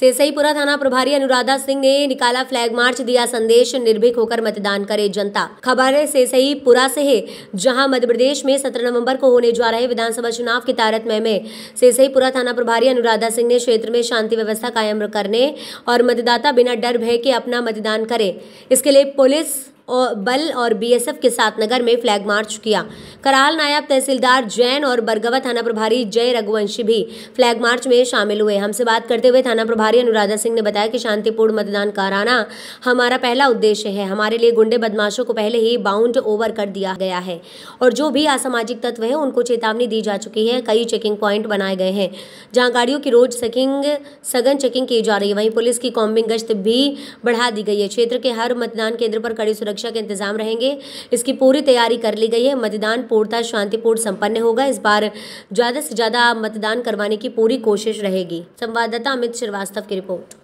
सेसईपुरा थाना प्रभारी अनुराधा सिंह ने निकाला फ्लैग मार्च दिया संदेश निर्भीक होकर मतदान करे जनता खबर सेसईपुरा से है जहां मध्य प्रदेश में 17 नवंबर को होने जा रहे विधानसभा चुनाव के तारतम्य में सेसईपुरा थाना प्रभारी अनुराधा सिंह ने क्षेत्र में शांति व्यवस्था कायम करने और मतदाता बिना डर भय के अपना मतदान करे इसके लिए पुलिस और बल और बीएसएफ के साथ नगर में फ्लैग मार्च किया कराल नायब तहसीलदार जैन और बरगवा थाना प्रभारी जय रघुवंशी भी फ्लैग मार्च में शामिल हुए हमसे बात करते हुए थाना प्रभारी अनुराधा सिंह ने बताया कि शांतिपूर्ण मतदान कराना हमारा पहला उद्देश्य है हमारे लिए गुंडे बदमाशों को पहले ही बाउंड ओवर कर दिया गया है और जो भी असामाजिक तत्व है उनको चेतावनी दी जा चुकी है कई चेकिंग प्वाइंट बनाए गए हैं जहाँ गाड़ियों की रोज चेकिंग सघन चेकिंग की जा रही है वहीं पुलिस की कॉम्बिंग गश्त भी बढ़ा दी गई है क्षेत्र के हर मतदान केंद्र पर कड़ी सुरक्षा सुरक्षा के इंतजाम रहेंगे इसकी पूरी तैयारी कर ली गई है मतदान पूर्णतः शांतिपूर्ण संपन्न होगा इस बार ज़्यादा से ज़्यादा मतदान करवाने की पूरी कोशिश रहेगी संवाददाता अमित श्रीवास्तव की रिपोर्ट